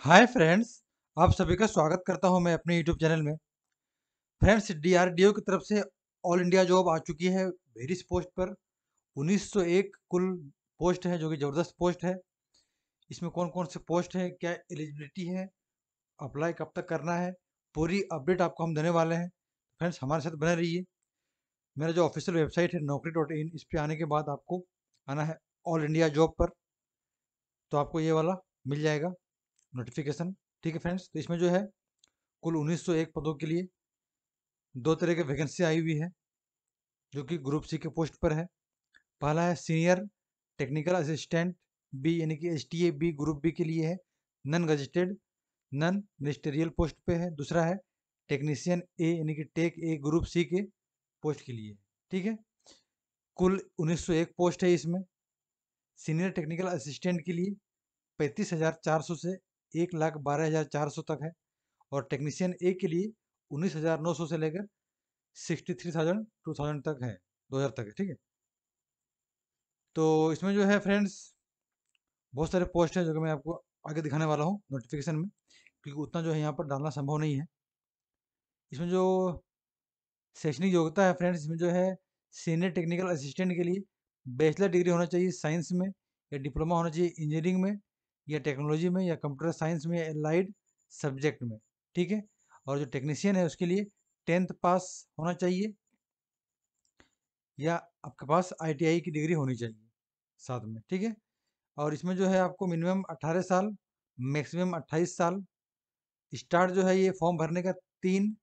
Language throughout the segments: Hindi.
हाय फ्रेंड्स आप सभी का स्वागत करता हूं मैं अपने यूट्यूब चैनल में फ्रेंड्स डीआरडीओ की तरफ से ऑल इंडिया जॉब आ चुकी है वेरिस पोस्ट पर 1901 कुल पोस्ट है जो कि ज़बरदस्त पोस्ट है इसमें कौन कौन से पोस्ट है क्या एलिजिबिलिटी है अप्लाई कब तक करना है पूरी अपडेट आपको हम देने वाले हैं फ्रेंड्स हमारे साथ बने रहिए मेरा जो ऑफिशियल वेबसाइट है नौकरी डॉट इन इस पर आने के बाद आपको आना है ऑल इंडिया जॉब पर तो आपको ये वाला मिल जाएगा नोटिफिकेशन ठीक है फ्रेंड्स तो इसमें जो है कुल 1901 पदों के लिए दो तरह के वैकेंसी आई हुई है जो कि ग्रुप सी के पोस्ट पर है पहला है सीनियर टेक्निकल असिस्टेंट बी यानी कि S T A B group B के लिए है non gazetted non ministerial post पे है दूसरा है टेक्नीशियन ए यानी कि टेक ए ग्रुप सी के पोस्ट के लिए ठीक है कुल 1901 पोस्ट है इसमें सीनियर टेक्निकल असिस्टेंट के लिए पैंतीस हज़ार चार सौ से एक लाख बारह हज़ार चार सौ तक है और टेक्नीशियन ए के लिए उन्नीस हज़ार नौ सौ से लेकर sixty three thousand two thousand तक है दो हज़ार तक है ठीक है तो इसमें जो है फ्रेंड्स बहुत सारे पोस्ट हैं जो कि मैं आपको आगे दिखाने वाला हूँ नोटिफिकेशन में क्योंकि उतना जो है यहाँ पर डालना संभव नहीं है इसमें जो शैक्षणिक योग्यता है फ्रेंड्स इसमें जो है सीनियर टेक्निकल असिस्टेंट के लिए बैचलर डिग्री होना चाहिए साइंस में या डिप्लोमा होना चाहिए इंजीनियरिंग में या टेक्नोलॉजी में या कंप्यूटर साइंस में एलाइड सब्जेक्ट में ठीक है और जो टेक्नीशियन है उसके लिए टेंथ पास होना चाहिए या आपके पास आईटीआई की डिग्री होनी चाहिए साथ में ठीक है और इसमें जो है आपको मिनिमम 18 साल मैक्सिमम 28 साल स्टार्ट जो है ये फॉर्म भरने का तीन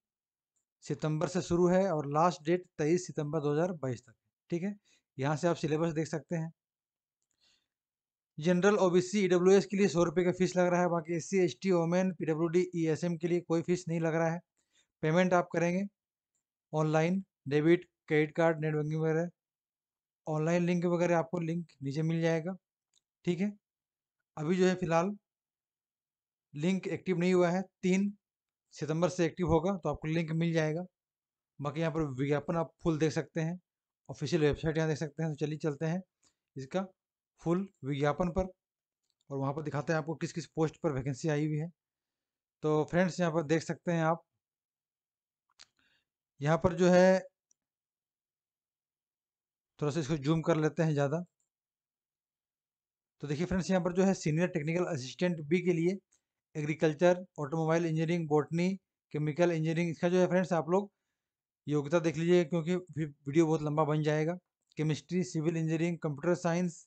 सितंबर से शुरू है और लास्ट डेट तेईस सितंबर 2022 तक ठीक है यहाँ से आप सिलेबस देख सकते हैं जनरल ओबीसी ईडब्ल्यू के लिए सौ रुपये का फीस लग रहा है बाकी S C S T women P W D E S M के लिए कोई फीस नहीं लग रहा है पेमेंट आप करेंगे online debit credit card net banking वगैरह ऑनलाइन लिंक वगैरह आपको लिंक नीचे मिल जाएगा ठीक है अभी जो है फिलहाल लिंक एक्टिव नहीं हुआ है तीन सितंबर से एक्टिव होगा तो आपको लिंक मिल जाएगा बाकी यहाँ पर विज्ञापन आप फुल देख सकते हैं ऑफिशियल वेबसाइट यहाँ देख सकते हैं तो चलिए चलते हैं इसका फुल विज्ञापन पर और वहाँ पर दिखाते हैं आपको किस किस पोस्ट पर वैकेंसी आई हुई है तो फ्रेंड्स यहाँ पर देख सकते हैं आप यहाँ पर जो है थोड़ा सा इसको जूम कर लेते हैं ज़्यादा तो देखिए फ्रेंड्स यहाँ पर जो है सीनियर टेक्निकल असिस्टेंट बी के लिए agriculture automobile engineering botany chemical engineering इसका जो है फ्रेंड्स आप लोग योग्यता देख लीजिए क्योंकि वीडियो बहुत लंबा बन जाएगा chemistry civil engineering computer science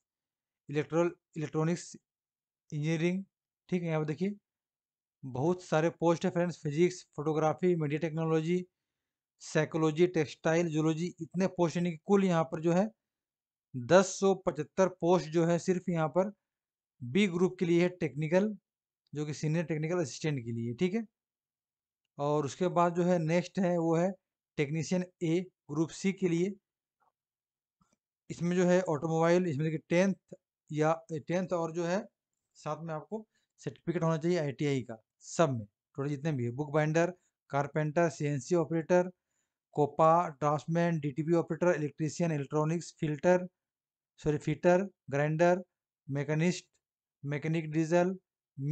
electrical electronics engineering ठीक है यहाँ पर देखिए बहुत सारे पोस्ट है friends physics photography media technology psychology textile zoology इतने पोस्ट यानी कि कुल यहाँ पर जो है दस सौ पचहत्तर पोस्ट जो है सिर्फ यहाँ पर बी ग्रुप के लिए है टेक्निकल जो कि सीनियर टेक्निकल असिस्टेंट के लिए ठीक है और उसके बाद जो है नेक्स्ट है वो है टेक्नीशियन ए ग्रुप सी के लिए इसमें जो है ऑटोमोबाइल इसमें देखिए टेंथ या टेंथ और जो है साथ में आपको सर्टिफिकेट होना चाहिए आईटीआई का सब में टोटल जितने भी है book binder carpenter CNC operator COPA draftsman DTB operator electrician electronics filter sorry fitter grinder machinist mechanic diesel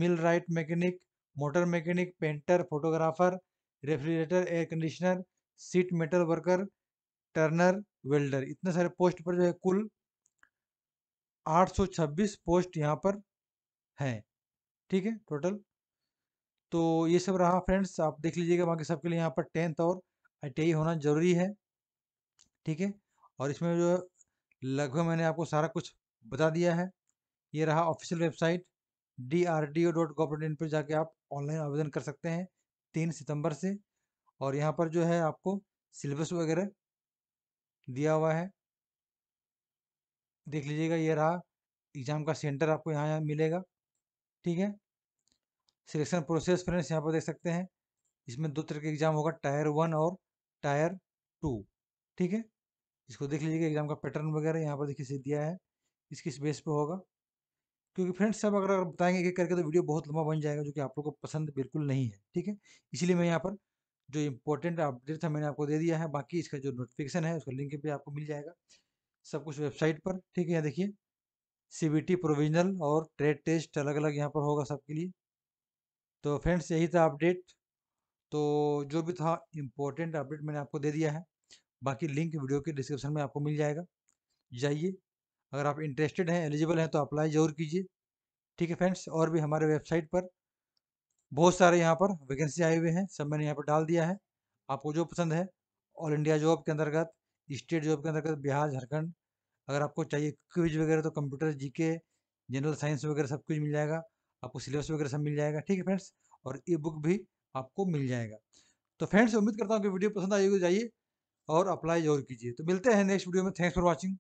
millwright mechanic motor mechanic painter photographer refrigerator air conditioner sheet metal worker turner welder इतने सारे पोस्ट पर जो है कुल 826 पोस्ट यहाँ पर हैं ठीक है टोटल तो ये सब रहा फ्रेंड्स आप देख लीजिएगा बाकी सबके लिए यहाँ पर टेंथ और आई होना ज़रूरी है ठीक है और इसमें जो लगभग मैंने आपको सारा कुछ बता दिया है ये रहा official website D R D O dot government in पर जाके आप ऑनलाइन आवेदन कर सकते हैं तीन सितंबर से और यहाँ पर जो है आपको सिलेबस वगैरह दिया हुआ है देख लीजिएगा ये रहा एग्ज़ाम का सेंटर आपको यहाँ यहाँ मिलेगा ठीक है सिलेक्शन प्रोसेस फ्रेंड्स यहाँ पर देख सकते हैं इसमें दो तरह के एग्ज़ाम होगा टायर वन और टायर टू ठीक है इसको देख लीजिएगा एग्ज़ाम का पैटर्न वगैरह यहाँ पर देखिए दिया है इस किस बेस पे होगा क्योंकि फ्रेंड्स सब अगर बताएंगे एक करके तो वीडियो बहुत लंबा बन जाएगा जो कि आप लोग को पसंद बिल्कुल नहीं है ठीक है इसलिए मैं यहाँ पर जो इम्पोर्टेंट अपडेट था मैंने आपको दे दिया है बाकी इसका जो नोटिफिकेशन है उसका लिंक भी आपको मिल जाएगा सब कुछ वेबसाइट पर ठीक है यहाँ देखिए सीबीटी प्रोविजनल और ट्रेड टेस्ट अलग अलग यहाँ पर होगा सबके लिए तो फ्रेंड्स यही था अपडेट तो जो भी था इम्पोर्टेंट अपडेट मैंने आपको दे दिया है बाकी लिंक वीडियो के डिस्क्रिप्शन में आपको मिल जाएगा जाइए अगर आप इंटरेस्टेड हैं एलिजिबल हैं तो अप्लाई ज़रूर कीजिए ठीक है फ्रेंड्स और भी हमारे वेबसाइट पर बहुत सारे यहाँ पर वैकेंसी आए हुए हैं सब मैंने यहाँ पर डाल दिया है आपको जो पसंद है ऑल इंडिया जॉब के अंतर्गत स्टेट जॉब के अंतर्गत तो बिहार झारखंड अगर आपको चाहिए क्विज वगैरह तो कंप्यूटर जीके जनरल साइंस वगैरह सब कुछ मिल जाएगा आपको सिलेबस वगैरह सब मिल जाएगा ठीक है फ्रेंड्स और ई बुक भी आपको मिल जाएगा तो फ्रेंड्स उम्मीद करता हूँ कि वीडियो पसंद आएगी तो जाइए और अप्लाई जरूर कीजिए तो मिलते हैं नेक्स्ट वीडियो में थैंक्स फॉर वॉचिंग